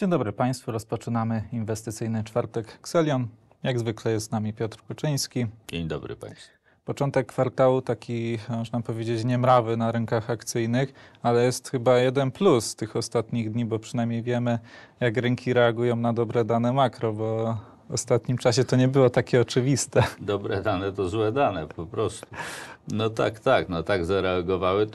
Dzień dobry Państwu. Rozpoczynamy inwestycyjny czwartek Xelion. Jak zwykle jest z nami Piotr Kuczyński. Dzień dobry Państwu. Początek kwartału taki, e, można powiedzieć, niemrawy na rynkach akcyjnych, ale jest chyba jeden plus tych ostatnich dni, bo przynajmniej wiemy, jak rynki reagują na dobre dane makro, bo w ostatnim czasie to nie było takie oczywiste. Dobre dane to złe dane, po prostu. No tak, tak, no tak zareagowały.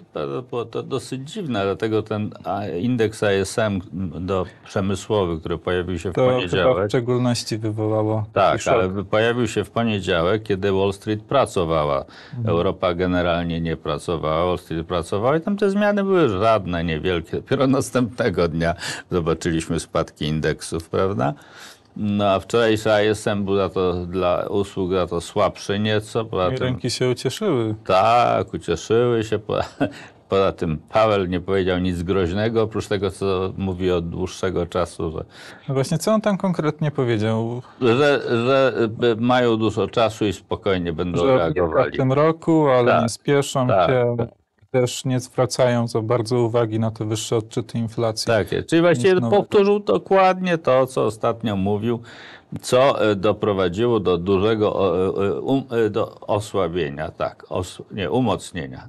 To, to dosyć dziwne, dlatego ten indeks ASM do przemysłowy, który pojawił się w to poniedziałek. To w szczególności wywołało. Tak, ale pojawił się w poniedziałek, kiedy Wall Street pracowała. Mhm. Europa generalnie nie pracowała, Wall Street pracowała i tam te zmiany były żadne, niewielkie. Dopiero następnego dnia zobaczyliśmy spadki indeksów, prawda? No a wczorajszy jestem, był za to dla usług za to słabszy nieco. Poza no I ręki się ucieszyły. Tak, ucieszyły się. Po, poza tym Paweł nie powiedział nic groźnego, oprócz tego, co mówi od dłuższego czasu. Że, no właśnie, co on tam konkretnie powiedział? Że, że y, mają dużo czasu i spokojnie będą że reagowali. w tym roku, ale tak, nie spieszą tak, się. Tak też nie zwracają za bardzo uwagi na te wyższe odczyty inflacji. Tak, czyli właściwie powtórzył dokładnie to, co ostatnio mówił, co e, doprowadziło do dużego e, e, um, do osłabienia, tak, os, nie, umocnienia.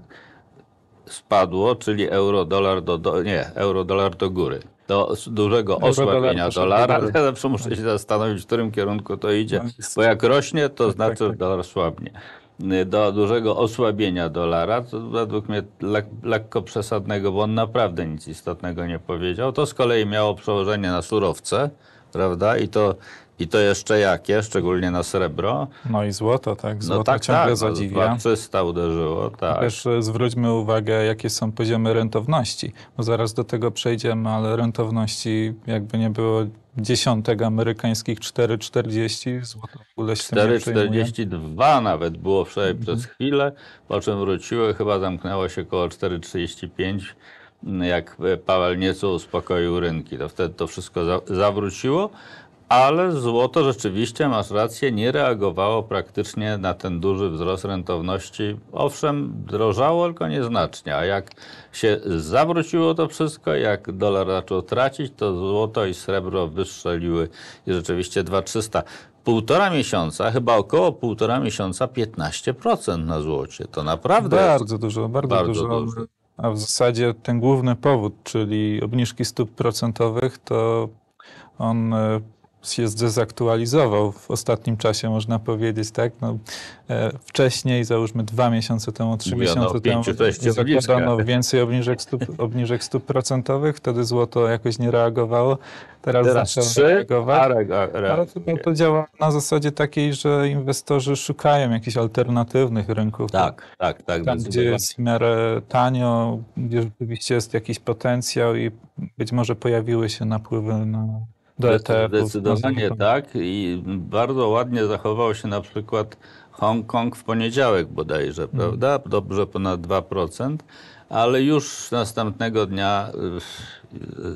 Spadło, czyli euro-dolar do, do, nie, euro-dolar do góry do dużego osłabienia dolara. Ja zawsze muszę się zastanowić, w którym kierunku to idzie, no, bo jak tak, tak, rośnie, to tak, znaczy, że dolar słabnie do dużego osłabienia dolara, to według mnie lek, lekko przesadnego, bo on naprawdę nic istotnego nie powiedział. To z kolei miało przełożenie na surowce, prawda? I to i to jeszcze jakie, szczególnie na srebro. No i złoto, tak. No złoto no tak, ciągle tak, zadziwia. 300 uderzyło, tak. Też e, zwróćmy uwagę, jakie są poziomy rentowności, bo zaraz do tego przejdziemy, ale rentowności jakby nie było dziesiątek amerykańskich 4,40 złoto w ogóle 4,42 nawet było wczoraj mhm. przez chwilę, po czym wróciły, chyba zamknęło się około 4,35 jak e, Paweł nieco uspokoił rynki, to wtedy to wszystko zawróciło, ale złoto rzeczywiście, masz rację, nie reagowało praktycznie na ten duży wzrost rentowności. Owszem, drożało, tylko nieznacznie, a jak się zawróciło to wszystko, jak dolar zaczął tracić, to złoto i srebro wystrzeliły i rzeczywiście 2300 półtora miesiąca, chyba około półtora miesiąca 15% na złocie. To naprawdę bardzo dużo, bardzo, bardzo dużo. dużo. A w zasadzie ten główny powód, czyli obniżki stóp procentowych, to on e, się zdezaktualizował w ostatnim czasie, można powiedzieć, tak? No, e, wcześniej, załóżmy dwa miesiące temu, trzy Mówiono miesiące temu, zakładano więcej obniżek stóp, obniżek stóp procentowych, wtedy złoto jakoś nie reagowało. Teraz, Teraz zaczęło trzy, reagować. A a ale to, to działa na zasadzie takiej, że inwestorzy szukają jakichś alternatywnych rynków. Tak, tak, tak. tak tam, gdzie jest w miarę tanio, gdzie rzeczywiście jest jakiś potencjał i być może pojawiły się napływy na do ETF. Zdecydowanie tak. tak i bardzo ładnie zachował się na przykład Hongkong w poniedziałek bodajże, mhm. prawda? Dobrze ponad 2%, ale już następnego dnia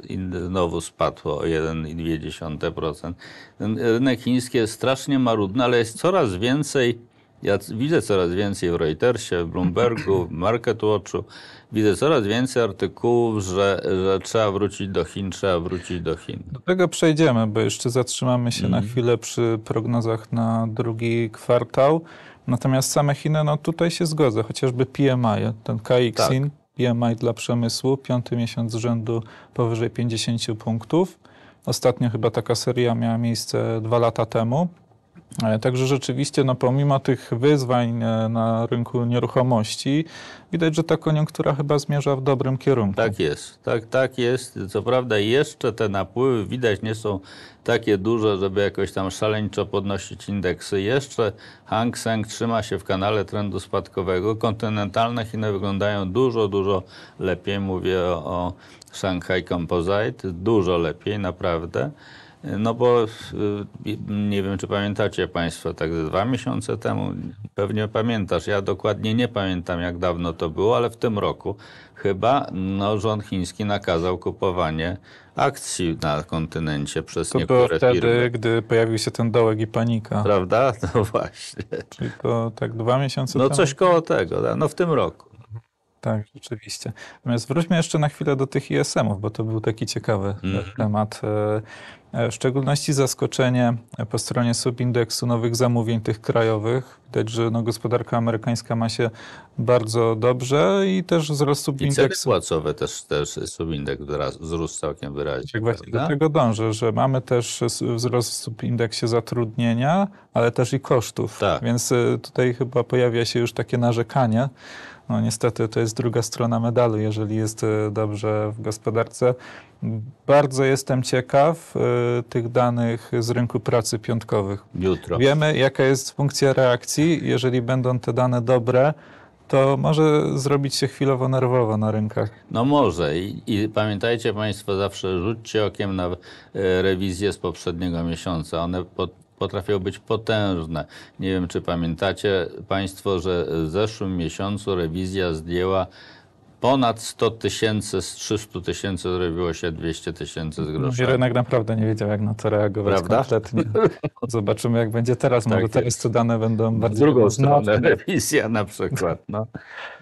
y, znowu spadło o 1,2%. Rynek chiński jest strasznie marudny, ale jest coraz więcej ja widzę coraz więcej w Reutersie, w Bloombergu, w MarketWatchu. Widzę coraz więcej artykułów, że, że trzeba wrócić do Chin, trzeba wrócić do Chin. Do tego przejdziemy, bo jeszcze zatrzymamy się mm. na mhm. chwilę przy prognozach na drugi kwartał. Natomiast same Chiny, no tutaj się zgodzę, chociażby PMI, ten KXIN, tak. PMI dla przemysłu, piąty miesiąc z rzędu powyżej 50 punktów. Ostatnio chyba taka seria miała miejsce dwa lata temu. E, także rzeczywiście, no, pomimo tych wyzwań e, na rynku nieruchomości, widać, że ta koniunktura chyba zmierza w dobrym kierunku. Tak jest, tak, tak jest. Co prawda jeszcze te napływy widać nie są takie duże, żeby jakoś tam szaleńczo podnosić indeksy. Jeszcze Hang Seng trzyma się w kanale trendu spadkowego. Kontynentalne Chiny wyglądają dużo, dużo lepiej. Mówię o, o Shanghai Composite, dużo lepiej naprawdę. No bo y, nie wiem, czy pamiętacie Państwo, tak dwa miesiące temu, pewnie pamiętasz, ja dokładnie nie pamiętam jak dawno to było, ale w tym roku chyba no, rząd chiński nakazał kupowanie akcji na kontynencie przez to niektóre było wtedy, firmy. gdy pojawił się ten dołek i panika. Prawda? No właśnie. Czyli to tak dwa miesiące no, temu? No coś koło tego, no w tym roku. Tak, rzeczywiście. Natomiast wróćmy jeszcze na chwilę do tych ISM-ów, bo to był taki ciekawy mm -hmm. temat. E, e, w szczególności zaskoczenie po stronie subindeksu nowych zamówień tych krajowych. Widać, że no, gospodarka amerykańska ma się bardzo dobrze i też wzrost subindeksu. I ceny płacowe też, też subindeks wzrósł całkiem wyraźnie. Tak właśnie do tego dążę, że mamy też wzrost w subindeksie zatrudnienia, ale też i kosztów. Tak. Więc tutaj chyba pojawia się już takie narzekanie no niestety to jest druga strona medalu, jeżeli jest e, dobrze w gospodarce. Bardzo jestem ciekaw e, tych danych z rynku pracy piątkowych. Jutro. Wiemy, jaka jest funkcja reakcji. Jeżeli będą te dane dobre, to może zrobić się chwilowo nerwowo na rynkach. No może. I, I, pamiętajcie Państwo, zawsze rzućcie okiem na e, rewizje z poprzedniego miesiąca. One pod, potrafią być potężne. Nie wiem, czy pamiętacie Państwo, że w zeszłym miesiącu rewizja zdjęła ponad 100 tysięcy z 300 tysięcy zrobiło się 200 tysięcy z grosza. Rynek naprawdę nie wiedział, jak na to reagować Prawda? kompletnie. Zobaczymy, jak będzie teraz. Tak, Może tak. teraz te dane będą bardziej... drugą stronę rewizja na przykład. No.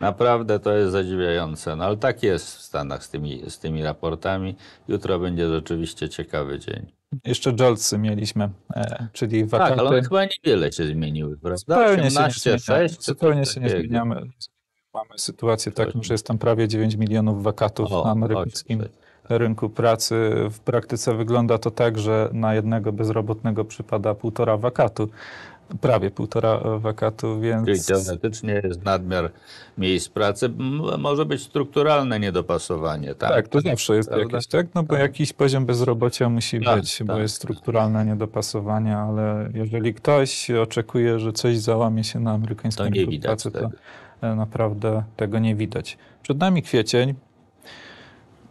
Naprawdę to jest zadziwiające. No ale tak jest w Stanach z tymi, z tymi raportami. Jutro będzie rzeczywiście ciekawy dzień. Jeszcze Joltsy mieliśmy, e, czyli wakaty. Tak, ale chyba niewiele się zmieniły, prawda? Zupełnie 18, się nie 6, Zupełnie się nie zmieniamy. Mamy sytuację taką, że jest tam prawie 9 milionów wakatów o, na amerykańskim rynku pracy. W praktyce wygląda to tak, że na jednego bezrobotnego przypada półtora wakatu prawie półtora wakatu, więc... Czyli teoretycznie jest nadmiar miejsc pracy. Może być strukturalne niedopasowanie, tak? Tak, to zawsze jest Prawda? jakieś, tak? No bo tak. jakiś poziom bezrobocia musi tak, być, tak, bo jest strukturalne niedopasowanie, ale jeżeli ktoś oczekuje, że coś załamie się na amerykańskim rynku pracy, to e, naprawdę tego nie widać. Przed nami kwiecień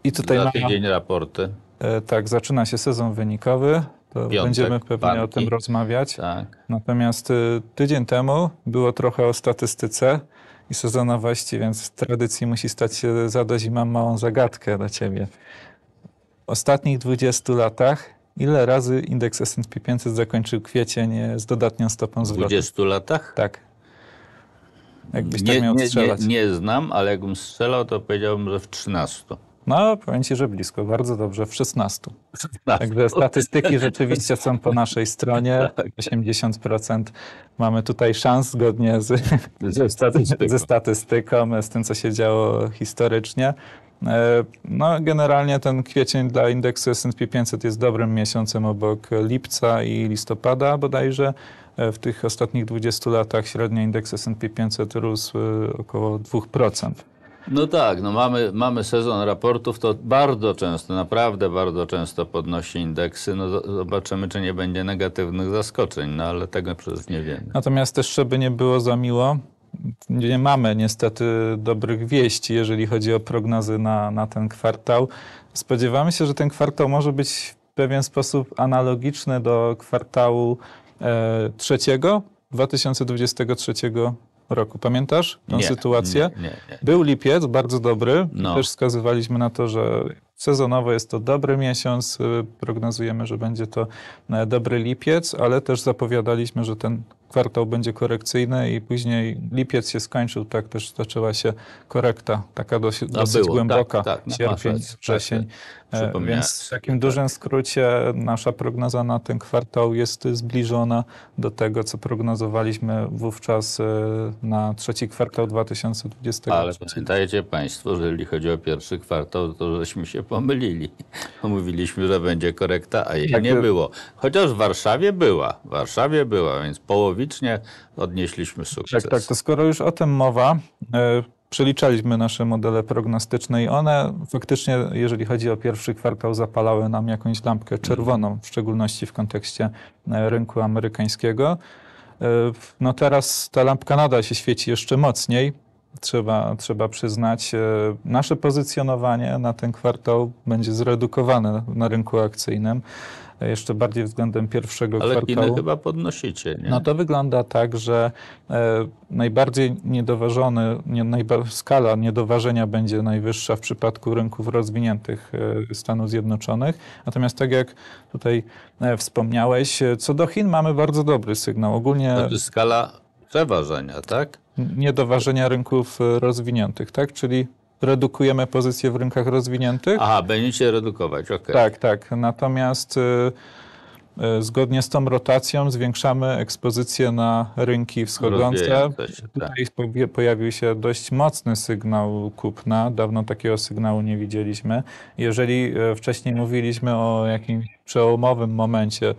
i tutaj... Na tydzień raporty. E, tak, zaczyna się sezon wynikowy to Piątek, będziemy pewnie banki. o tym rozmawiać. Tak. Natomiast y, tydzień temu było trochę o statystyce i sezonowości, więc w tradycji musi stać się zadość i mam małą zagadkę dla ciebie. W ostatnich 20 latach ile razy indeks S&P 500 zakończył kwiecień e, z dodatnią stopą zwrotu? W 20 latach? Tak. Jakbyś tak nie, tak miał nie, Nie, nie znam, ale jakbym strzelał, to powiedziałbym, że w 13. No, powiem Ci, że blisko, bardzo dobrze, w 16. Także statystyki rzeczywiście są po naszej stronie. 80% tak. mamy tutaj szans zgodnie z, ze, statystyką. ze statystyką, z tym, co się działo historycznie. E, no, generalnie ten kwiecień dla indeksu S&P 500 jest dobrym miesiącem obok lipca i listopada bodajże. E, w tych ostatnich 20 latach średnio indeks S&P 500 rósł około 2%. No tak, no mamy, mamy sezon raportów, to bardzo często, naprawdę bardzo często podnosi indeksy. No zobaczymy, czy nie będzie negatywnych zaskoczeń, no ale tego przecież nie wiemy. Natomiast też, żeby nie było za miło, nie mamy niestety dobrych wieści, jeżeli chodzi o prognozy na, na ten kwartał. Spodziewamy się, że ten kwartał może być w pewien sposób analogiczny do kwartału e, trzeciego 2023 roku. Pamiętasz tę nie, sytuację? Nie, nie, Był lipiec, bardzo dobry. No. Też wskazywaliśmy na to, że Sezonowo jest to dobry miesiąc, y, prognozujemy, że będzie to e, dobry lipiec, ale też zapowiadaliśmy, że ten kwartał będzie korekcyjny i później lipiec się skończył, tak też zaczęła się korekta, taka dosyć, dosyć było, głęboka, tak, tak, no sierpień, tak, wrzesień. Tak, tak e, Więc w takim dużym skrócie nasza prognoza na ten kwartał jest zbliżona do tego, co prognozowaliśmy wówczas e, na trzeci kwartał 2020. Ale pamiętajcie Państwo, że jeżeli chodzi o pierwszy kwartał, to żeśmy się pomylili. Mówiliśmy, że będzie korekta, a jej tak, nie było. Chociaż w Warszawie była. W Warszawie była, więc połowicznie odnieśliśmy sukces. Tak, tak. To skoro już o tym mowa, e, przeliczaliśmy nasze modele prognostyczne i one faktycznie, jeżeli chodzi o pierwszy kwartał, zapalały nam jakąś lampkę czerwoną, w szczególności w kontekście e, rynku amerykańskiego. E, no teraz ta lampka nadal się świeci jeszcze mocniej trzeba, trzeba przyznać. E, nasze pozycjonowanie na ten kwartał będzie zredukowane na rynku akcyjnym, e, jeszcze bardziej względem pierwszego Ale kwartału. Ale chyba podnosicie, nie? No to wygląda tak, że e, najbardziej niedoważony, nie, najba, skala niedoważenia będzie najwyższa w przypadku rynków rozwiniętych Stanów Zjednoczonych. Natomiast tak jak tutaj wspomniałeś, co do Chin mamy bardzo dobry sygnał. Ogólnie... To jest skala przeważenia, tak? niedoważenia rynków e, rozwiniętych, tak? Czyli redukujemy pozycję w rynkach rozwiniętych. Aha, będziecie redukować, ok. Tak, tak. Natomiast e, e, zgodnie z tą rotacją zwiększamy ekspozycję na rynki wschodzące. Tak. Tutaj pojawił się dość mocny sygnał kupna. Dawno takiego sygnału nie widzieliśmy. Jeżeli wcześniej mówiliśmy o jakimś przełomowym momencie,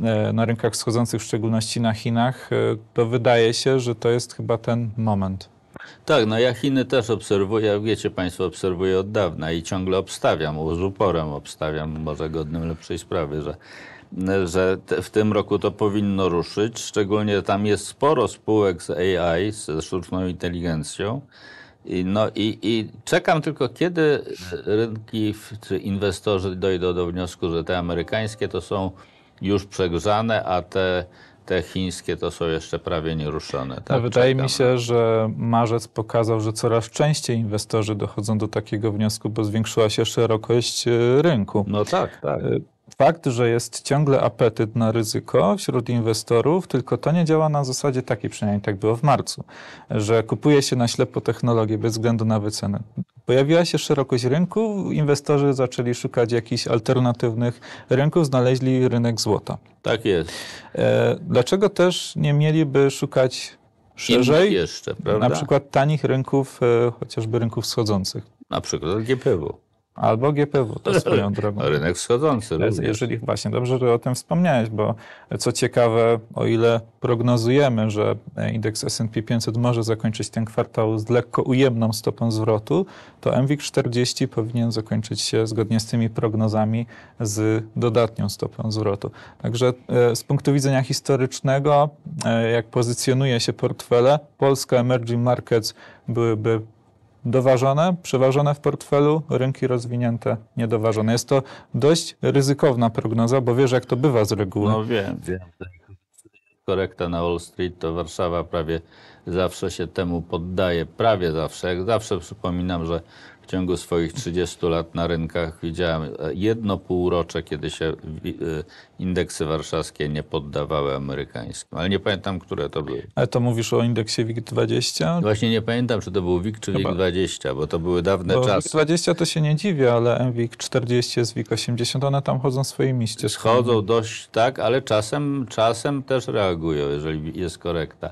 E, na rynkach wschodzących, w szczególności na Chinach, e, to wydaje się, że to jest chyba ten moment. Tak, no ja Chiny też obserwuję, wiecie Państwo, obserwuję od dawna i ciągle obstawiam, z uporem obstawiam, może godnym lepszej sprawy, że, że te, w tym roku to powinno ruszyć. Szczególnie tam jest sporo spółek z AI, ze sztuczną inteligencją. I, no i, i czekam tylko, kiedy rynki czy inwestorzy dojdą do wniosku, że te amerykańskie to są już przegrzane, a te te chińskie to są jeszcze prawie nieruszone. Tak? No, wydaje mi się, że marzec pokazał, że coraz częściej inwestorzy dochodzą do takiego wniosku, bo zwiększyła się szerokość e, rynku. No tak, tak. E, fakt, że jest ciągle apetyt na ryzyko wśród inwestorów, tylko to nie działa na zasadzie takiej, przynajmniej tak było w marcu, że kupuje się na ślepo technologię bez względu na wycenę. Pojawiła się szerokość rynku, inwestorzy zaczęli szukać jakichś alternatywnych rynków, znaleźli rynek złota. Tak jest. E, dlaczego też nie mieliby szukać szerzej, jeszcze, na przykład tanich rynków, e, chociażby rynków wschodzących? Na przykład GPW. Albo GPW, to swoją drogą. Rynek wschodzący. Jeżeli, jeżeli właśnie, dobrze, że o tym wspomniałeś, bo co ciekawe, o ile prognozujemy, że indeks S&P 500 może zakończyć ten kwartał z lekko ujemną stopą zwrotu, to MWIG 40 powinien zakończyć się zgodnie z tymi prognozami z dodatnią stopą zwrotu. Także e, z punktu widzenia historycznego, e, jak pozycjonuje się portfele, Polska Emerging Markets byłyby doważone, przeważone w portfelu, rynki rozwinięte, niedoważone. Jest to dość ryzykowna prognoza, bo wiesz, jak to bywa z reguły. No wiem, wiem. Tak. Korekta na Wall Street to Warszawa prawie zawsze się temu poddaje, prawie zawsze. Jak zawsze przypominam, że w ciągu swoich 30 lat na rynkach widziałem e, jedno półrocze, kiedy się e, indeksy warszawskie nie poddawały amerykańskim. Ale nie pamiętam, które to były. Ale to mówisz o indeksie WIG20? Właśnie nie pamiętam, czy to był WIG czy WIG20, bo to były dawne bo czasy. WIG20 to się nie dziwię, ale WIG40 jest WIG80, one tam chodzą swoimi ścieżkami. Chodzą dość tak, ale czasem, czasem też reagują, jeżeli jest korekta.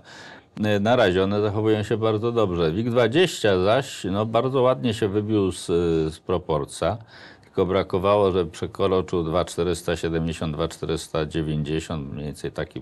E, na razie one zachowują się bardzo dobrze. WIG20 zaś no, bardzo ładnie się wybił z, e, z proporcja, tylko brakowało, że przekroczył 2,470, 2,490, mniej więcej taki,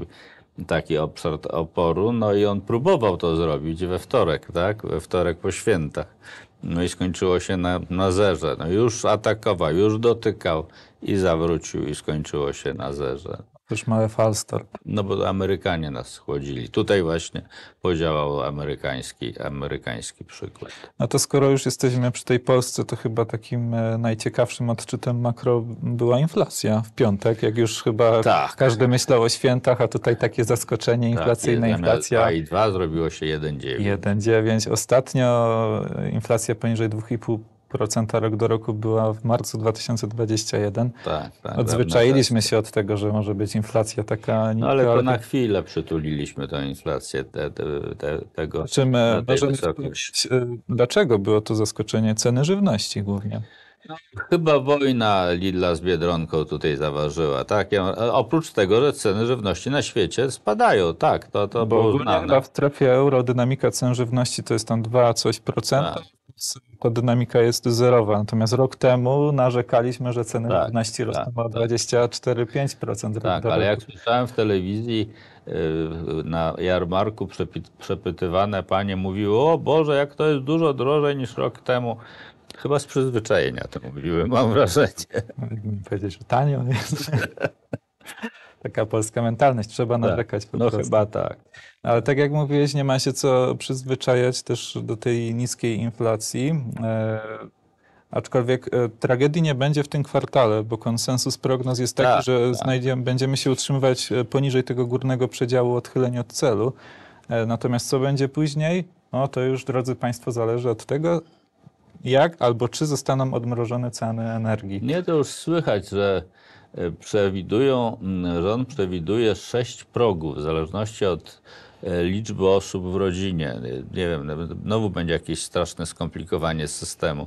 taki obszar oporu. No i on próbował to zrobić we wtorek, tak? We wtorek po świętach. No i skończyło się na, na zerze. No już atakował, już dotykał i zawrócił i skończyło się na zerze. Też mały falstart. No bo Amerykanie nas chłodzili. Tutaj właśnie podziałał amerykański, amerykański przykład. No to skoro już jesteśmy przy tej Polsce, to chyba takim e, najciekawszym odczytem makro była inflacja w piątek, jak już chyba tak. każdy myślał o świętach, a tutaj takie zaskoczenie tak, inflacyjne. Tak, inflacja a i dwa zrobiło się 1,9. 1,9. Ostatnio e, inflacja poniżej 2,5 procenta rok do roku była w marcu 2021. Tak, tak, Odzwyczailiśmy się od tego, że może być inflacja taka... No ale to na chwilę przytuliliśmy tę inflację te, te, te, tego. Czym, e, może, e, dlaczego było to zaskoczenie ceny żywności głównie? No, chyba wojna Lidla z Biedronką tutaj zaważyła, tak? Ja, e, oprócz tego, że ceny żywności na świecie spadają, tak, to, to Bo było znane. chyba w strefie euro dynamika cen żywności to jest tam 2 coś procent, tak ta dynamika jest zerowa. Natomiast rok temu narzekaliśmy, że ceny tak, ludności tak, rosną tak, o 24-5%. Tak, ale jak słyszałem w telewizji yy, na jarmarku przepytywane panie mówiły, o Boże, jak to jest dużo drożej niż rok temu. Chyba z przyzwyczajenia to mówiły, mam wrażenie. Mógłbym powiedzieć, że tanio jest. taka polska mentalność, trzeba tak. narzekać tak, po no prostu. chyba tak. No, ale tak jak mówiłeś, nie ma się co przyzwyczajać też do tej niskiej inflacji. E, aczkolwiek e, tragedii nie będzie w tym kwartale, bo konsensus prognoz jest taki, tak, że tak. Znajdziemy, będziemy się utrzymywać e, poniżej tego górnego przedziału odchylenia od celu. E, natomiast co będzie później? No to już, drodzy Państwo, zależy od tego, jak albo czy zostaną odmrożone ceny energii. Nie, to już słychać, że Y, przewidują, mm, rząd przewiduje sześć progów w zależności od y, liczby osób w rodzinie. Y, nie wiem, no, znowu będzie jakieś straszne skomplikowanie systemu.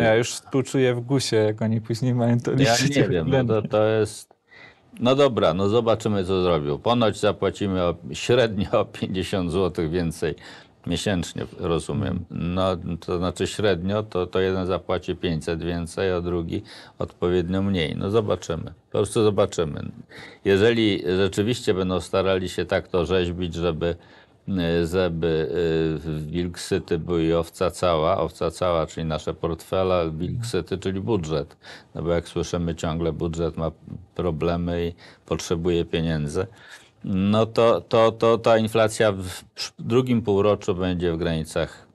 Ja już czuję w gusie, jak oni później mają to liczyć. Ja nie wiem, no to, to jest... No dobra, no zobaczymy, co zrobił. Ponoć zapłacimy o, średnio o 50 zł więcej miesięcznie, rozumiem. No, to znaczy średnio, to, to jeden zapłaci 500 więcej, a drugi odpowiednio mniej. No zobaczymy. Po prostu zobaczymy. Jeżeli rzeczywiście będą starali się tak to rzeźbić, żeby zeby, y, y, wilksyty były i owca cała, owca cała, czyli nasze portfele, wilksyty, czyli budżet. No bo jak słyszymy ciągle budżet ma problemy i potrzebuje pieniędzy no to, to, to ta inflacja w drugim półroczu będzie w granicach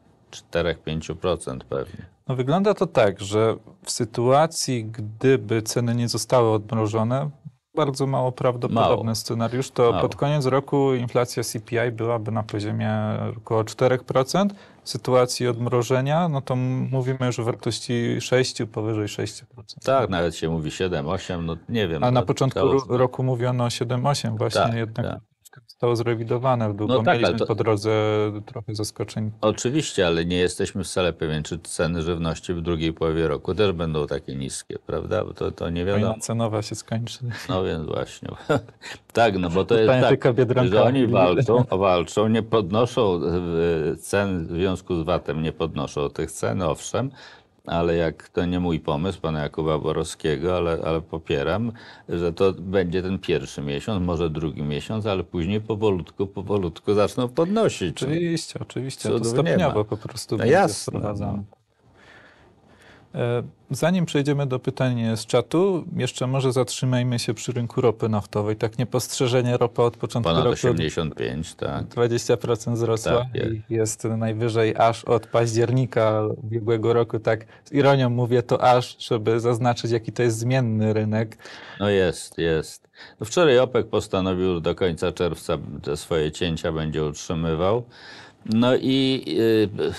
4-5% pewnie. No wygląda to tak, że w sytuacji, gdyby ceny nie zostały odmrożone, bardzo mało prawdopodobny mało. scenariusz, to mało. pod koniec roku inflacja CPI byłaby na poziomie około 4%, sytuacji odmrożenia, no to mówimy już o wartości 6, powyżej 6%. Tak, nawet się mówi 7, 8, no nie wiem. A na no, początku roku mówiono 7, 8 właśnie tak, jednak. Tak zostało zrewidowane w dół, no tak, mieliśmy to... po drodze trochę zaskoczeń. Oczywiście, ale nie jesteśmy wcale pewni, czy ceny żywności w drugiej połowie roku też będą takie niskie, prawda? Bo to, to nie wiadomo. Wojna cenowa się skończy. No więc właśnie. tak, no bo to jest Panie tak, że oni walczą, walczą, nie podnoszą e, cen w związku z VAT-em, nie podnoszą tych cen, owszem, ale jak to nie mój pomysł, pana Jakuba Borowskiego, ale, ale popieram, że to będzie ten pierwszy miesiąc, może drugi miesiąc, ale później powolutku, powolutku zaczną podnosić. Oczywiście, oczywiście. To stopniowo po prostu no będzie jasne. E, zanim przejdziemy do pytań z czatu, jeszcze może zatrzymajmy się przy rynku ropy naftowej. Tak niepostrzeżenie ropa od początku Ponad roku 85, tak. 20% wzrosła tak, jest. i jest najwyżej aż od października ubiegłego roku. Tak z ironią mówię to aż, żeby zaznaczyć jaki to jest zmienny rynek. No jest, jest. No wczoraj OPEC postanowił do końca czerwca te swoje cięcia będzie utrzymywał. No i... Yy,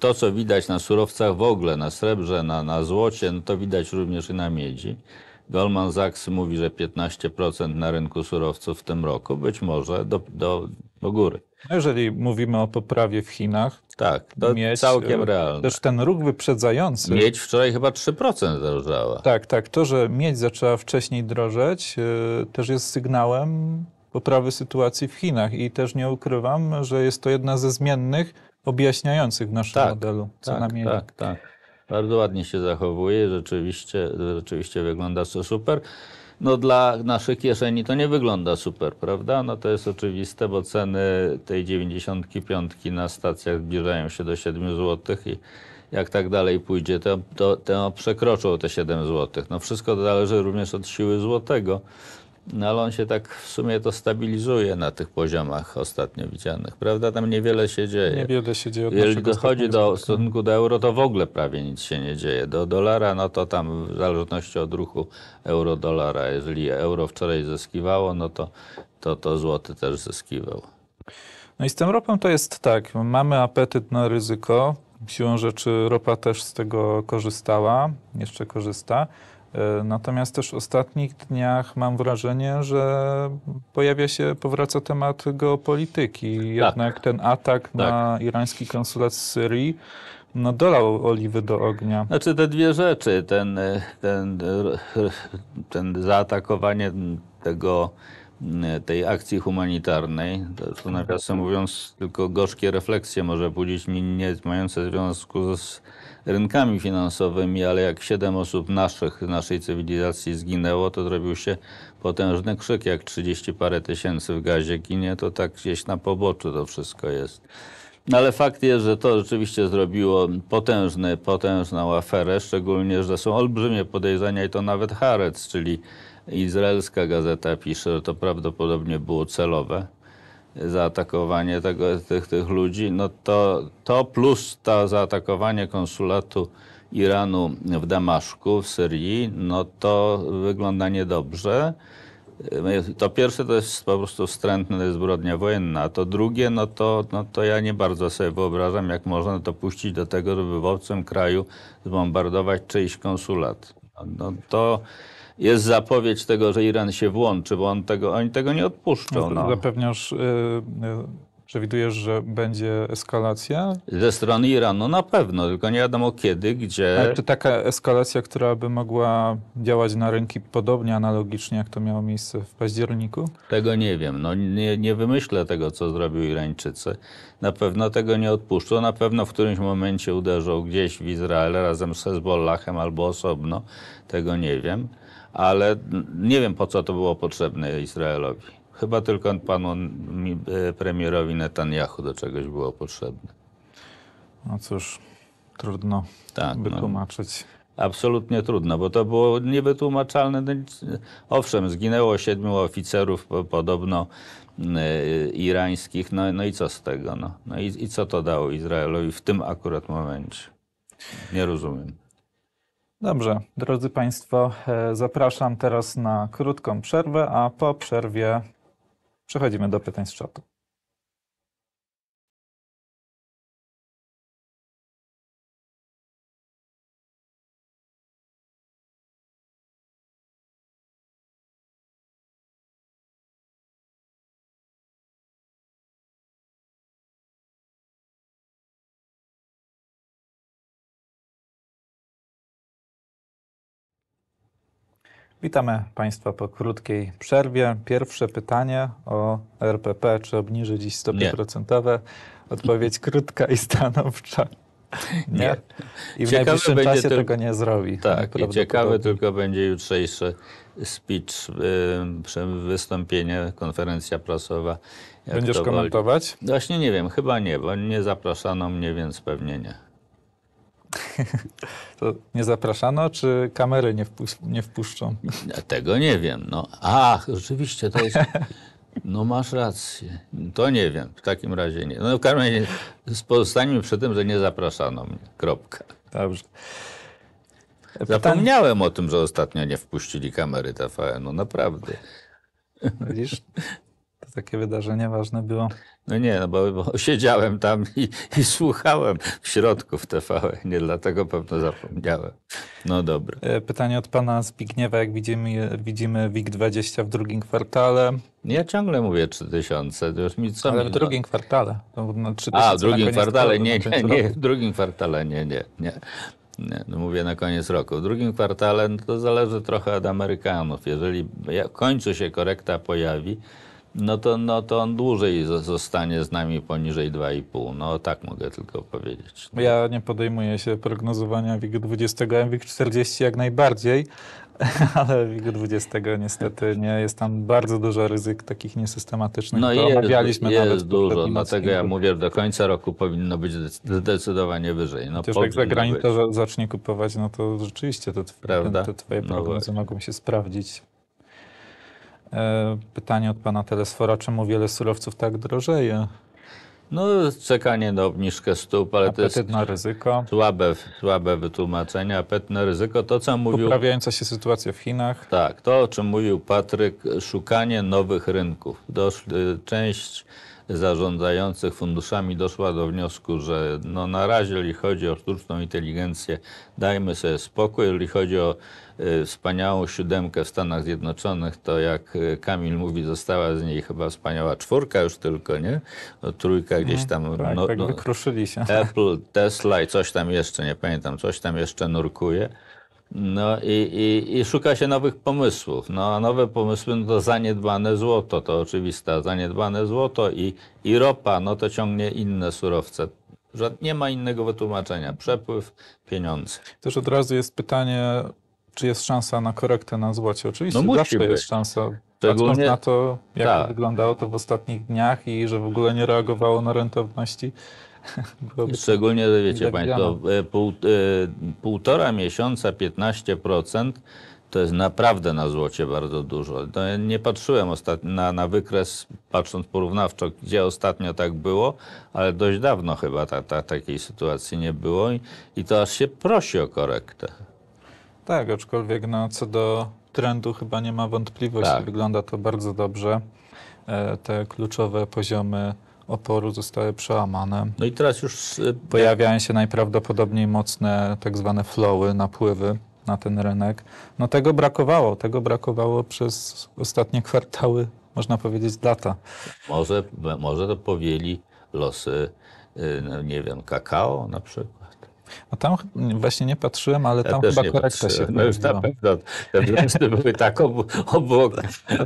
to, co widać na surowcach w ogóle, na srebrze, na, na złocie, no to widać również i na miedzi. Goldman Sachs mówi, że 15% na rynku surowców w tym roku, być może do, do, do góry. No jeżeli mówimy o poprawie w Chinach, tak, to mieć, e, całkiem realne. Też ten ruch wyprzedzający. Miedź wczoraj chyba 3% drożała. Tak, tak. To, że miedź zaczęła wcześniej drożeć, yy, też jest sygnałem poprawy sytuacji w Chinach. I też nie ukrywam, że jest to jedna ze zmiennych, objaśniających w naszym tak, modelu, co tak, nam tak, tak. Bardzo ładnie się zachowuje, rzeczywiście, rzeczywiście wygląda to super. No dla naszych kieszeni to nie wygląda super, prawda? No to jest oczywiste, bo ceny tej 95 na stacjach zbliżają się do 7 zł i jak tak dalej pójdzie, to, to, to przekroczą te 7 zł. No wszystko zależy również od siły złotego. No ale on się tak w sumie to stabilizuje na tych poziomach ostatnio widzianych, prawda? Tam niewiele się dzieje. Niewiele się dzieje. Od Jeżeli dochodzi do stosunku do euro, to w ogóle prawie nic się nie dzieje. Do dolara, no to tam w zależności od ruchu euro-dolara. Jeżeli euro wczoraj zyskiwało, no to, to, to złoty też zyskiwał. No i z tym ropą to jest tak, mamy apetyt na ryzyko, siłą rzeczy ropa też z tego korzystała, jeszcze korzysta. E, natomiast też w ostatnich dniach mam wrażenie, że pojawia się, powraca temat geopolityki. Tak. Jednak tak. ten atak tak. na irański konsulat z Syrii no, dolał oliwy do ognia. Znaczy te dwie rzeczy, ten, e, ten, e, ten zaatakowanie tego tej akcji humanitarnej. To nawiasem mówiąc, tylko gorzkie refleksje może budzić, nie mające związku z rynkami finansowymi, ale jak siedem osób naszych, naszej cywilizacji zginęło, to zrobił się potężny krzyk, jak 30 parę tysięcy w gazie ginie, to tak gdzieś na poboczu to wszystko jest. No ale fakt jest, że to rzeczywiście zrobiło potężny, potężną aferę, szczególnie, że są olbrzymie podejrzenia i to nawet Haaretz, czyli izraelska gazeta pisze, że to prawdopodobnie było celowe zaatakowanie tego, tych, tych ludzi, no to, to plus to zaatakowanie konsulatu Iranu w Damaszku, w Syrii, no to wygląda niedobrze. To pierwsze to jest po prostu wstrętna zbrodnia wojenna, a to drugie, no to, no to ja nie bardzo sobie wyobrażam, jak można dopuścić do tego, żeby w obcym kraju zbombardować czyjś konsulat. No to jest zapowiedź tego, że Iran się włączy, bo on tego, oni tego nie odpuszczą. No. Zapewniasz, y, y, przewidujesz, że będzie eskalacja? Ze strony Iranu na pewno, tylko nie wiadomo kiedy, gdzie. Ale czy taka eskalacja, która by mogła działać na rynki podobnie, analogicznie, jak to miało miejsce w październiku? Tego nie wiem. No, nie, nie wymyślę tego, co zrobił Irańczycy. Na pewno tego nie odpuszczą. Na pewno w którymś momencie uderzą gdzieś w Izrael razem z Hezbollahem albo osobno. Tego nie wiem ale nie wiem po co to było potrzebne Izraelowi. Chyba tylko panu e, premierowi Netanyahu do czegoś było potrzebne. No cóż, trudno tak, no. wytłumaczyć. No, absolutnie trudno, bo to było niewytłumaczalne. No owszem, zginęło siedmiu oficerów podobno e, irańskich, no, no i co z tego? No, no i, i co to dało Izraelowi w tym akurat momencie? Nie rozumiem. Dobrze, drodzy Państwo, e, zapraszam teraz na krótką przerwę, a po przerwie przechodzimy do pytań z czatu. Witamy Państwa po krótkiej przerwie. Pierwsze pytanie o RPP. Czy obniży dziś stopy Nie. procentowe? Odpowiedź krótka i stanowcza. Nie. nie. I w ciekawe najbliższym czasie tylko, tego nie zrobi. Tak, i ciekawe tylko będzie jutrzejszy speech, yy, wystąpienie, konferencja prasowa. Będziesz komentować? Woli. Właśnie nie wiem, chyba nie, bo nie zapraszano mnie, więc pewnie nie. To nie zapraszano, czy kamery nie, nie wpuszczą? Tego nie wiem. No. Ach, oczywiście, to jest... No masz rację. To nie wiem. W takim razie nie. No w każdym razie pozostańmy przy tym, że nie zapraszano mnie. Kropka. Dobrze. E, pytanie... Zapomniałem o tym, że ostatnio nie wpuścili kamery tvn No Naprawdę. Widzisz? takie wydarzenie ważne było? No nie, no bo, bo siedziałem tam i, i, słuchałem w środku w TV, nie dlatego pewno zapomniałem. No dobra. E, pytanie od pana Zbigniewa, jak widzimy, widzimy WIG20 w drugim kwartale. Ja ciągle mówię 3000, to już mi co Ale mi w drugim kwartale. no, A, w drugim kwartale, nie, nie, nie, w drugim kwartale, nie, nie, nie. Nie, no mówię na koniec roku. W drugim kwartale no to zależy trochę od Amerykanów. Jeżeli w końcu się korekta pojawi, no to, no to on dłużej zostanie z nami poniżej 2,5. No tak mogę tylko powiedzieć. No ja nie podejmuję się prognozowania WIG-20, WIG-40 jak najbardziej, ale WIG-20 niestety nie. Jest tam bardzo dużo ryzyk takich niesystematycznych. No i omawialiśmy jest, nawet. Jest dużo, dlatego no ja mówię, do końca roku powinno być zdecydowanie wyżej. No, Chociaż jak zagranica zacznie kupować, no to rzeczywiście te, Prawda? te, te twoje no prognozy mogą się sprawdzić. E, pytanie od pana Telesfora, czemu wiele surowców tak drożeje? No, czekanie na obniżkę stóp, ale Apetyt to jest na ryzyko. Słabe, słabe wytłumaczenie. Apetyt na ryzyko, to co mówił... Poprawiająca się sytuacja w Chinach. Tak, to o czym mówił Patryk, szukanie nowych rynków. Dosz, y, część zarządzających funduszami doszła do wniosku, że no na razie, jeśli chodzi o sztuczną inteligencję, dajmy sobie spokój, jeśli chodzi o Y, wspaniałą siódemkę w Stanach Zjednoczonych, to jak y, Kamil mówi, została z niej chyba wspaniała czwórka już tylko, nie? No, trójka gdzieś tam. Tak, no, tak, no, wykruszyli się. Apple, Tesla i coś tam jeszcze, nie pamiętam, coś tam jeszcze nurkuje. No i, i, i, szuka się nowych pomysłów. No a nowe pomysły no to zaniedbane złoto, to oczywiste, zaniedbane złoto i, i ropa, no to ciągnie inne surowce. Nie ma innego wytłumaczenia. Przepływ, pieniądze. Też od razu jest pytanie, czy jest szansa na korektę na złocie? Oczywiście no zawsze być. jest szansa. Patrząc nie... na to, jak tak. wyglądało to w ostatnich dniach i że w ogóle nie reagowało na rentowności. Szczególnie, że wiecie tak Państwo, e, pół, e, półtora miesiąca 15% to jest naprawdę na złocie bardzo dużo. No, nie patrzyłem na, na wykres, patrząc porównawczo, gdzie ostatnio tak było, ale dość dawno chyba ta, ta, takiej sytuacji nie było i, i to aż się prosi o korektę. Tak, aczkolwiek no, co do trendu chyba nie ma wątpliwości. Tak. Wygląda to bardzo dobrze. E, te kluczowe poziomy oporu zostały przełamane. No i teraz już... E, Pojawiają się najprawdopodobniej mocne tak zwane flowy, napływy na ten rynek. No tego brakowało, tego brakowało przez ostatnie kwartały, można powiedzieć lata. Może, może to powieli losy, e, no, nie wiem, kakao na przykład? A no tam właśnie nie patrzyłem, ale tam chyba korekta się No już na pewno. Te wzrosty były tak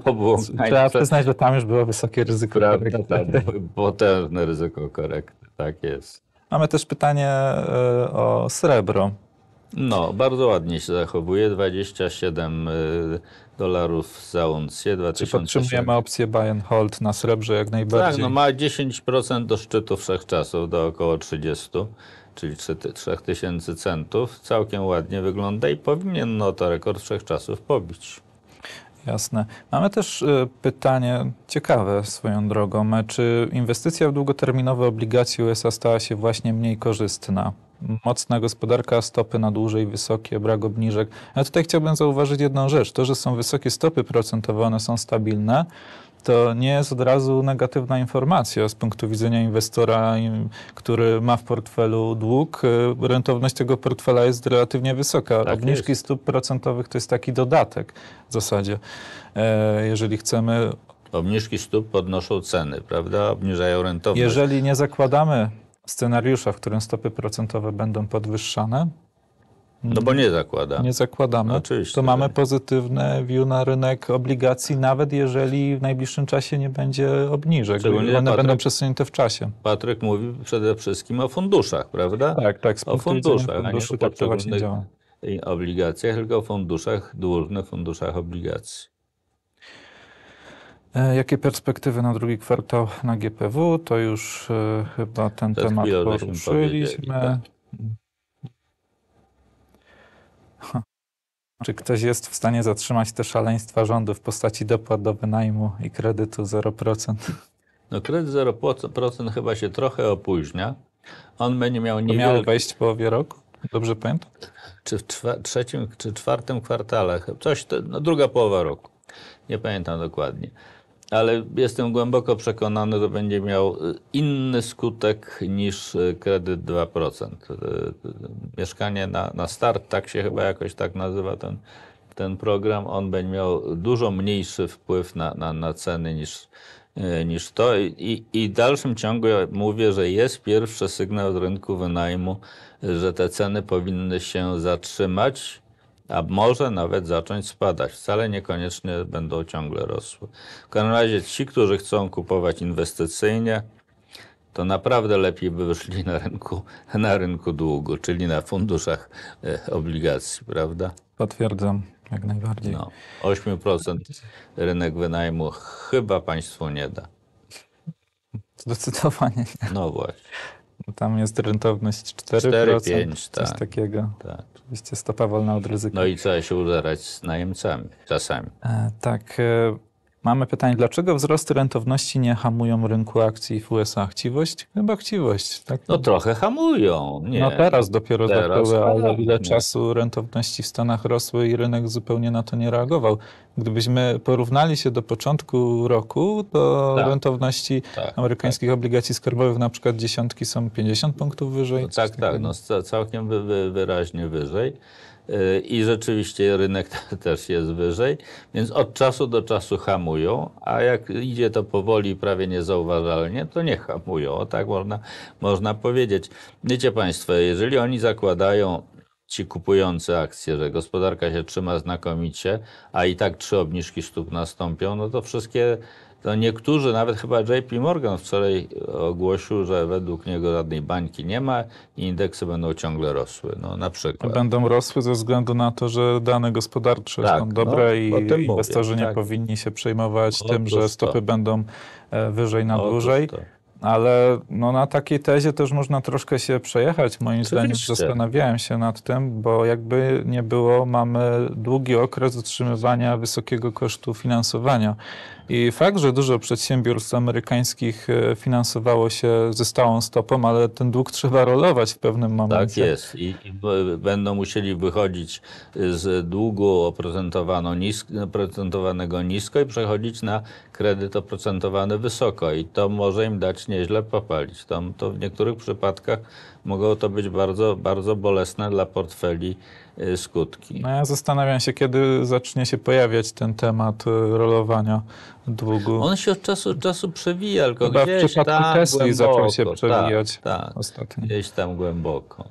obłąkane. Trzeba przyznać, że tam już było wysokie ryzyko korekty. Potężne ryzyko korekty, tak jest. Mamy też pytanie e, o srebro. No, bardzo ładnie się zachowuje. 27 e, dolarów za uncję. 2000... Czy podtrzymujemy opcję buy and hold na srebrze jak najbardziej? Tak, no ma 10% do szczytu wszechczasów, do około 30 czyli 3000 centów, całkiem ładnie wygląda i powinien no to rekord czasów pobić. Jasne. Mamy też e, pytanie ciekawe swoją drogą. Czy inwestycja w długoterminowe obligacje USA stała się właśnie mniej korzystna? Mocna gospodarka, stopy na dłużej wysokie, brak obniżek. Ale tutaj chciałbym zauważyć jedną rzecz. To, że są wysokie stopy procentowe, one są stabilne, to nie jest od razu negatywna informacja z punktu widzenia inwestora, który ma w portfelu dług. Y, rentowność tego portfela jest relatywnie wysoka. Tak Obniżki jest. stóp procentowych to jest taki dodatek w zasadzie. E, jeżeli chcemy Obniżki stóp podnoszą ceny, prawda? Obniżają rentowność. Jeżeli nie zakładamy scenariusza, w którym stopy procentowe będą podwyższane, no bo nie zakładamy. Nie zakładamy. No oczywiście. To mamy pozytywne view na rynek obligacji, nawet jeżeli w najbliższym czasie nie będzie obniżek. Szczególnie one Patryk, będą przesunięte w czasie. Patryk mówi przede wszystkim o funduszach, prawda? Tak, tak. O funduszach, funduszy, nie tak to właśnie działa. obligacjach, tylko o funduszach dłużnych, funduszach obligacji. E, jakie perspektywy na drugi kwartał na GPW? To już e, chyba ten temat poruszyliśmy. Czy ktoś jest w stanie zatrzymać te szaleństwa rządu w postaci dopłat do wynajmu i kredytu 0%? No kredyt 0% chyba się trochę opóźnia. On będzie miał niewielki... miał wejść po połowie roku? Dobrze pamiętam? Czy w trzecim, czy czwartym kwartale. Coś, no druga połowa roku. Nie pamiętam dokładnie ale jestem głęboko przekonany, że będzie miał y, inny skutek niż y, kredyt 2%. Y, mieszkanie na, na start, tak się chyba jakoś tak nazywa ten, ten program, on będzie miał dużo mniejszy wpływ na, na, na ceny niż, niż to. I, I w dalszym ciągu ja mówię, że jest pierwszy sygnał z rynku wynajmu, że te ceny powinny się zatrzymać a może nawet zacząć spadać. Wcale niekoniecznie będą ciągle rosły. W każdym razie ci, którzy chcą kupować inwestycyjnie, to naprawdę lepiej by wyszli na rynku, na rynku długu, czyli na funduszach e, obligacji, prawda? Potwierdzam, jak najbardziej. No, 8% rynek wynajmu chyba państwu nie da. Zdecydowanie nie. No właśnie. Tam jest rentowność 4%, 4 5, coś tak, takiego. Tak. Oczywiście stopa wolna od ryzyka. No i trzeba się uderać z najemcami czasami. E, tak. E, Mamy pytanie, dlaczego wzrosty rentowności nie hamują rynku akcji w USA? Chciwość? Chyba chciwość. Tak? No trochę hamują. Nie. No teraz dopiero teraz, zaczęły, ale ile czasu rentowności w Stanach rosły i rynek zupełnie na to nie reagował. Gdybyśmy porównali się do początku roku, to tak. rentowności tak, tak. amerykańskich tak. obligacji skarbowych na przykład dziesiątki są 50 punktów wyżej. No tak, tak, no, całkiem wyraźnie wyżej. Y, i rzeczywiście rynek też jest wyżej, więc od czasu do czasu hamują, a jak idzie to powoli, prawie niezauważalnie, to nie hamują. O tak można, można powiedzieć. Wiecie Państwo, jeżeli oni zakładają, ci kupujący akcje, że gospodarka się trzyma znakomicie, a i tak trzy obniżki stóp nastąpią, no to wszystkie to niektórzy, nawet chyba JP Morgan wczoraj ogłosił, że według niego żadnej bańki nie ma i indeksy będą ciągle rosły. No, na przykład. Będą rosły ze względu na to, że dane gospodarcze tak, są dobre no, i inwestorzy mówię, nie tak. powinni się przejmować Otóż tym, że stopy to. będą e, wyżej na Otóż dłużej. To. Ale no, na takiej tezie też można troszkę się przejechać, moim zdaniem. Zastanawiałem się nad tym, bo jakby nie było, mamy długi okres utrzymywania wysokiego kosztu finansowania. I fakt, że dużo przedsiębiorstw amerykańskich e, finansowało się ze stałą stopą, ale ten dług trzeba rolować w pewnym tak momencie. Tak jest. I, i będą musieli wychodzić e, z długu oprocentowano nisk, oprocentowanego nisko i przechodzić na kredyt oprocentowany wysoko. I to może im dać nieźle popalić. Tam to w niektórych przypadkach mogą to być bardzo, bardzo bolesne dla portfeli y, skutki. No ja zastanawiam się, kiedy zacznie się pojawiać ten temat y, rolowania długu. On się od czasu do czasu przewija, tylko Chyba gdzieś w przypadku tam Tesli głęboko. zaczął się tak, przewijać tak, tak, ostatnio. Gdzieś tam głęboko.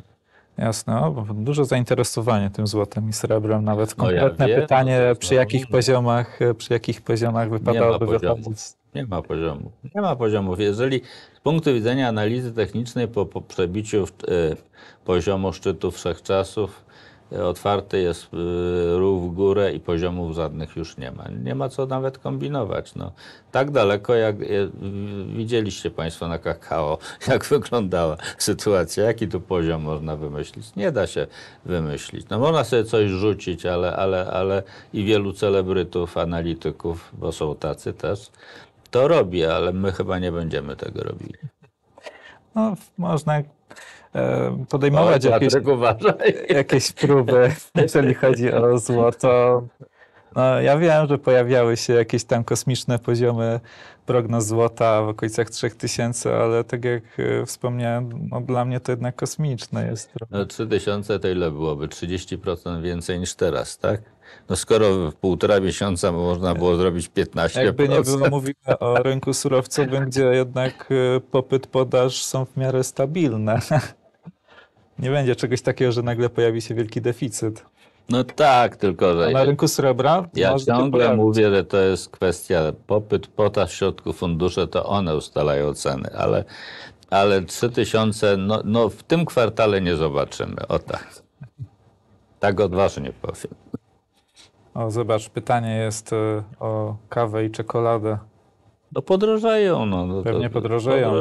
Jasne, o, duże zainteresowanie tym złotem i srebrem, nawet konkretne no ja wiem, pytanie, no, przy jakich poziomach, przy jakich poziomach wypadałoby wychodzić. Nie ma poziomu. Nie ma poziomów. Jeżeli z punktu widzenia analizy technicznej po, po przebiciu w, e, y, poziomu szczytu wszechczasów otwarty jest y, rów w górę i poziomów żadnych już nie ma. Nie ma co nawet kombinować. No, tak daleko, jak y, widzieliście Państwo na kakao, jak wyglądała sytuacja, jaki tu poziom można wymyślić. Nie da się wymyślić. No, można sobie coś rzucić, ale, ale, ale i wielu celebrytów, analityków, bo są tacy też, to robi, ale my chyba nie będziemy tego robili. No, można podejmować o, jakieś, jakieś próby, jeżeli chodzi o złoto. No, ja wiem, że pojawiały się jakieś tam kosmiczne poziomy prognoz złota w okolicach 3000, ale tak jak e, wspomniałem, no, dla mnie to jednak kosmiczne jest. No, 3000 to ile byłoby? 30% więcej niż teraz, tak? No skoro w półtora miesiąca można było zrobić 15%. Jakby nie było, mówimy o rynku surowcowym, gdzie jednak e, popyt, podaż są w miarę stabilne. Nie będzie czegoś takiego, że nagle pojawi się wielki deficyt. No tak, tylko że. A na rynku srebra? Ja ciągle mówię, że to jest kwestia popyt, pota w środku fundusze, to one ustalają ceny, ale, ale 3000 no, no w tym kwartale nie zobaczymy. O tak. Tak odważnie powiem. O, zobacz, pytanie jest y, o kawę i czekoladę. No podrożeją. No, no Pewnie to, podrożeją.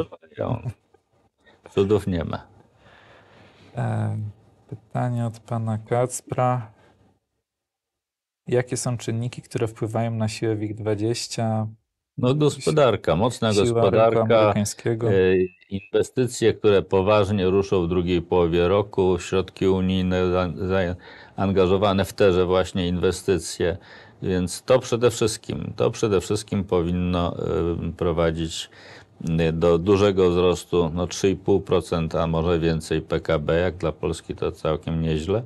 Cudów nie ma. Pytanie od pana Kacpra. Jakie są czynniki, które wpływają na siłę WIG20? No gospodarka, mocna Siła gospodarka, e, inwestycje, które poważnie ruszą w drugiej połowie roku, środki unijne zaangażowane w teże właśnie inwestycje, więc to przede wszystkim, to przede wszystkim powinno e, prowadzić Y, do dużego wzrostu, no 3,5%, a może więcej PKB, jak dla Polski to całkiem nieźle,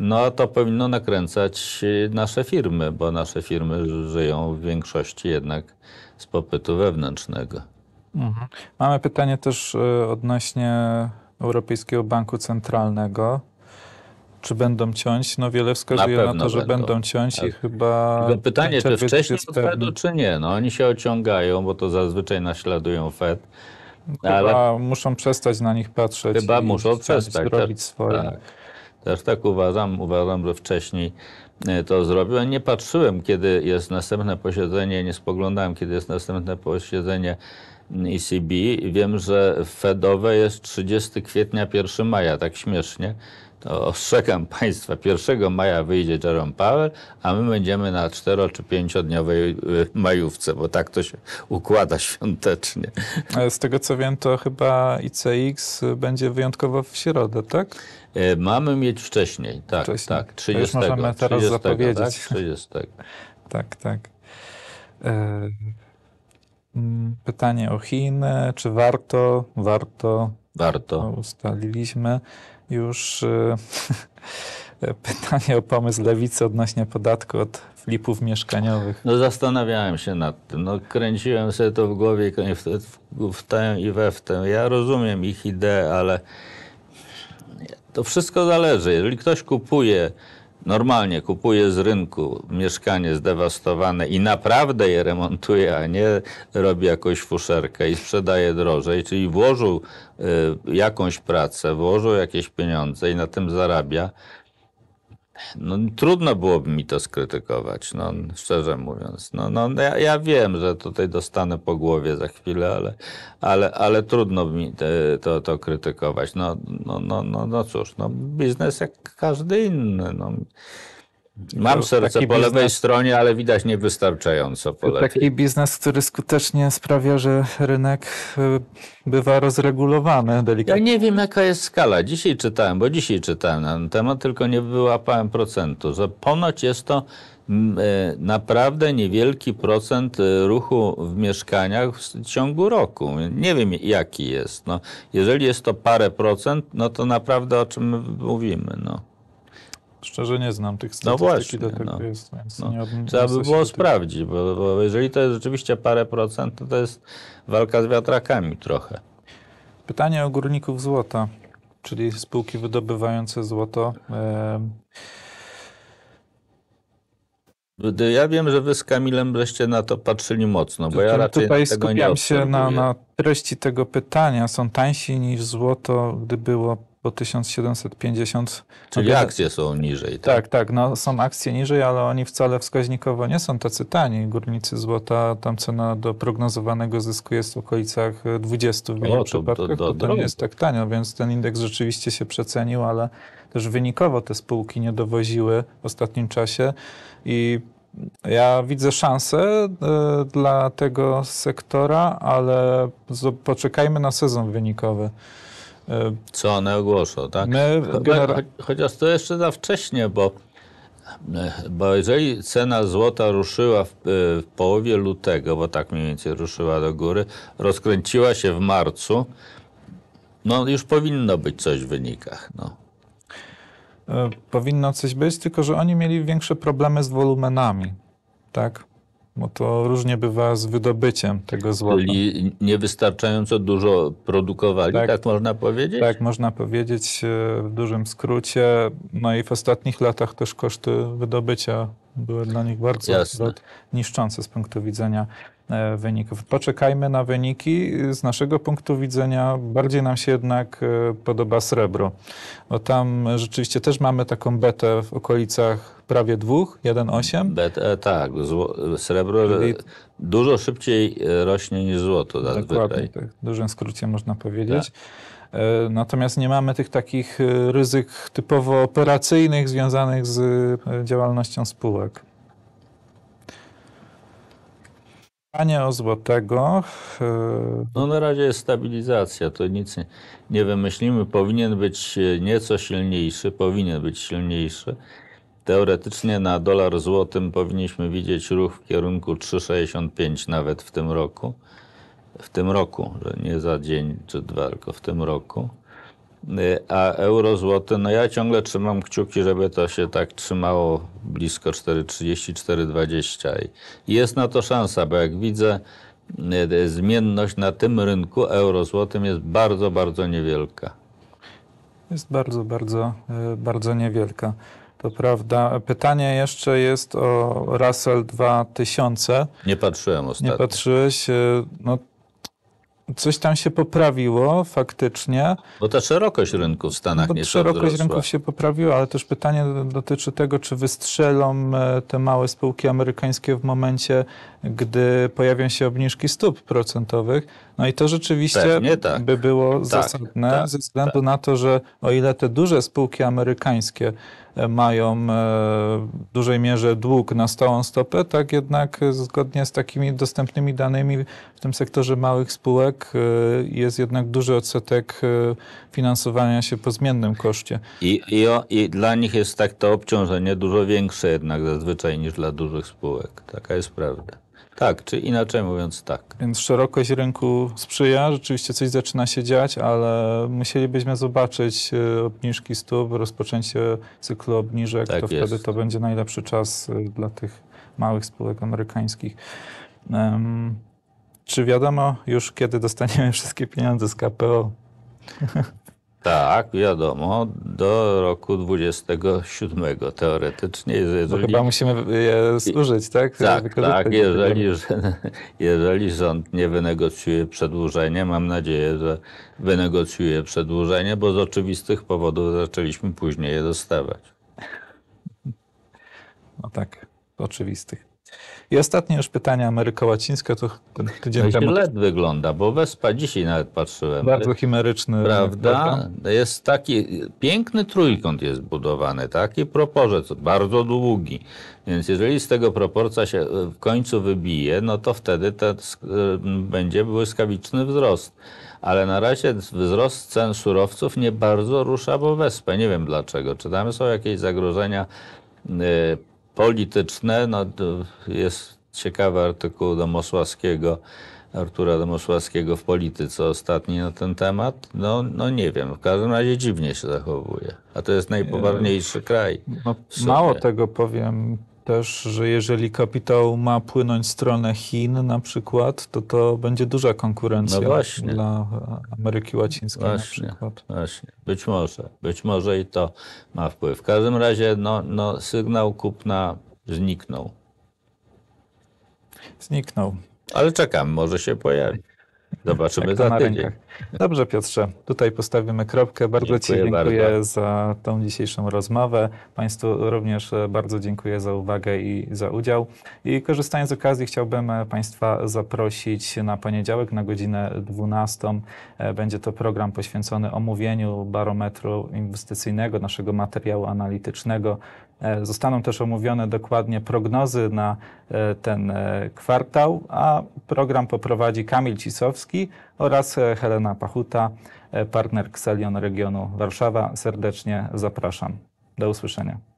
no to powinno nakręcać y, nasze firmy, bo nasze firmy żyją w większości jednak z popytu wewnętrznego. Mhm. Mamy pytanie też y, odnośnie Europejskiego Banku Centralnego. Czy będą ciąć? No wiele wskazuje na, na to, że będą, będą ciąć tak. i chyba... Tylko pytanie, czy wcześniej to Fedu, czy nie? No oni się ociągają, bo to zazwyczaj naśladują Fed. No, chyba ale muszą przestać na nich patrzeć. Chyba muszą przestać. Zrobić tak, swoje. Tak. Też tak uważam, uważam, że wcześniej e, to zrobił. Nie patrzyłem, kiedy jest następne posiedzenie, nie spoglądałem, kiedy jest następne posiedzenie ECB. Wiem, że Fedowe jest 30 kwietnia, 1 maja, tak śmiesznie to ostrzegam Państwa, 1 maja wyjdzie Jerome Powell, a my będziemy na 4 czy 5-dniowej y, majówce, bo tak to się układa świątecznie. Z tego co wiem, to chyba ICX będzie wyjątkowo w środę, tak? E, mamy mieć wcześniej, tak, wcześniej. tak. 30, to już możemy teraz 30, tak, zapowiedzieć. Tak, 30. tak, tak. E, mm, pytanie o Chiny. Czy warto, warto Warto. No, ustaliliśmy już e, pytanie o pomysł lewicy odnośnie podatku od flipów mieszkaniowych. No zastanawiałem się nad tym. No, kręciłem sobie to w głowie w, w, w tę i we w tę. Ja rozumiem ich ideę, ale to wszystko zależy. Jeżeli ktoś kupuje normalnie kupuje z rynku mieszkanie zdewastowane i naprawdę je remontuje, a nie robi jakąś fuszerkę i sprzedaje drożej, czyli włożył Y, jakąś pracę, włożył jakieś pieniądze i na tym zarabia, no, trudno byłoby mi to skrytykować, no, szczerze mówiąc. No, no, no ja, ja wiem, że tutaj dostanę po głowie za chwilę, ale, ale, ale trudno mi to, to krytykować. No, no, no, no, no cóż, no, biznes jak każdy inny. No. Mam serce po biznes, lewej stronie, ale widać niewystarczająco po lewej. Taki biznes, który skutecznie sprawia, że rynek y, bywa rozregulowany delikatnie. Ja nie wiem, jaka jest skala. Dzisiaj czytałem, bo dzisiaj czytałem na ten temat, tylko nie wyłapałem procentu, że ponoć jest to mm, y, naprawdę niewielki procent y, ruchu w mieszkaniach w ciągu roku. Nie wiem, jaki jest. No, jeżeli jest to parę procent, no to naprawdę o czym mówimy. No. Szczerze nie znam tych no statystyk, no właśnie, ile tego no, jest, więc no. nie Trzeba by było sprawdzić, bo, bo, jeżeli to jest rzeczywiście parę procent, to to jest walka z wiatrakami trochę. Pytanie o górników złota, czyli spółki wydobywające złoto. Ja wiem, że wy z Kamilem wreszcie na to patrzyli mocno, bo ja raczej Tutaj tego skupiam się na, na treści tego pytania. Są tańsi niż złoto, gdy było bo 1750. Czyli akcje są niżej. Tak, tak, tak no, są akcje niżej, ale oni wcale wskaźnikowo nie są tacy tani. Górnicy złota, tam cena do prognozowanego zysku jest w okolicach 20 w wielu o, przypadkach, to, to, to, to nie jest tak tanio, więc ten indeks rzeczywiście się przecenił, ale też wynikowo te spółki nie dowoziły w ostatnim czasie i ja widzę szansę y, dla tego sektora, ale poczekajmy na sezon wynikowy. E, Co one ogłoszą, tak? My, genera- Chociaż to jeszcze za wcześnie, bo, e, bo jeżeli cena złota ruszyła w, e, w połowie lutego, bo tak mniej więcej ruszyła do góry, rozkręciła się w marcu, no już powinno być coś w wynikach. No powinno coś być, tylko że oni mieli większe problemy z wolumenami, tak? bo to różnie bywa z wydobyciem tego złota. Czyli niewystarczająco dużo produkowali, tak, tak można powiedzieć? Tak, można powiedzieć e, w dużym skrócie. No i w ostatnich latach też koszty wydobycia były dla nich bardzo niszczące z punktu widzenia e, wyników. Poczekajmy na wyniki. Z naszego punktu widzenia bardziej nam się jednak e, podoba srebro, bo tam rzeczywiście też mamy taką betę w okolicach prawie dwóch, 1,8. E, tak, srebro Czyli... dużo szybciej e, rośnie niż złoto Dokładnie, tak, w dużym skrócie można powiedzieć. Tak. E, natomiast nie mamy tych takich ryzyk typowo operacyjnych związanych z działalnością spółek. Pytanie o złotego. No na razie jest stabilizacja, to nic nie, nie wymyślimy. Powinien być nieco silniejszy, powinien być silniejszy. Teoretycznie na dolar złotym powinniśmy widzieć ruch w kierunku 3,65 nawet w tym roku. W tym roku, że nie za dzień czy dwa, tylko w tym roku. E, a euro złoty, no ja ciągle trzymam kciuki, żeby to się tak trzymało blisko 4,30-4,20. I jest na to szansa, bo jak widzę, e, zmienność na tym rynku euro złotym jest bardzo, bardzo niewielka. Jest bardzo, bardzo, e, bardzo niewielka. To prawda. Pytanie jeszcze jest o Russell 2000. Nie patrzyłem ostatnio. Nie patrzyłeś. E, no, coś tam się poprawiło faktycznie. Bo ta szerokość rynku w Stanach no, nie Szerokość rynków się poprawiła, ale też pytanie dotyczy tego, czy wystrzelą e, te małe spółki amerykańskie w momencie, gdy pojawią się obniżki stóp procentowych no i to rzeczywiście tak. by było tak, zasadne tak, ze względu tak. na to, że o ile te duże spółki amerykańskie e, mają e, w dużej mierze dług na stałą stopę, tak jednak zgodnie z takimi dostępnymi danymi w tym sektorze małych spółek e, jest jednak duży odsetek finansowania się po zmiennym koszcie. I, i, o, i dla nich jest tak to obciążenie dużo większe jednak zazwyczaj niż dla dużych spółek. Taka jest prawda. Tak, czy inaczej mówiąc tak. Więc szerokość rynku sprzyja, rzeczywiście coś zaczyna się dziać, ale musielibyśmy zobaczyć e, obniżki stóp, rozpoczęcie cyklu obniżek, tak to jest. wtedy to będzie najlepszy czas e, dla tych małych spółek amerykańskich. Um, czy wiadomo już, kiedy dostaniemy wszystkie pieniądze z KPO? Tak, wiadomo, do roku 27 teoretycznie. No jeżeli... chyba musimy je służyć, tak? Tak, tak jeżeli, jeżeli rząd nie wynegocjuje przedłużenia, mam nadzieję, że wynegocjuje przedłużenie, bo z oczywistych powodów zaczęliśmy później je dostawać. No tak, oczywistych. I ostatnie już pytanie, Ameryka Łacińska, to będziemy... No i wygląda, bo Wespa dzisiaj nawet patrzyłem. Bardzo chimeryczny. Prawda? Jest taki, piękny trójkąt jest budowany, taki proporzec, bardzo długi. Więc jeżeli z tego proporcja się w końcu wybije, no to wtedy będzie błyskawiczny wzrost. Ale na razie wzrost cen surowców nie bardzo rusza bo Wyspę. Nie wiem dlaczego. Czy tam są jakieś zagrożenia y, polityczne. No, jest ciekawy artykuł Domosławskiego, Artura Domosławskiego w Polityce ostatni na ten temat. No, no nie wiem, w każdym razie dziwnie się zachowuje. A to jest najpoważniejszy e, kraj. No, mało tego powiem, też, że jeżeli kapitał ma płynąć w stronę Chin na przykład, to to będzie duża konkurencja no właśnie. dla Ameryki Łacińskiej właśnie, na przykład. Właśnie, być może, być może i to ma wpływ. W każdym razie no, no, sygnał kupna zniknął. Zniknął. Ale czekam, może się pojawi. Zobaczymy za tydzień. Rękach. Dobrze, Piotrze, tutaj postawimy kropkę. Bardzo dziękuję Ci dziękuję bardzo. za tą dzisiejszą rozmowę. Państwu również e, bardzo dziękuję za uwagę i za udział. I korzystając z okazji, chciałbym e, Państwa zaprosić na poniedziałek na godzinę 12. E, będzie to program poświęcony omówieniu barometru inwestycyjnego, naszego materiału analitycznego E, zostaną też omówione dokładnie prognozy na e, ten e, kwartał, a program poprowadzi Kamil Cisowski oraz Helena Pachuta, partner Xelion Regionu Warszawa. Serdecznie zapraszam. Do usłyszenia.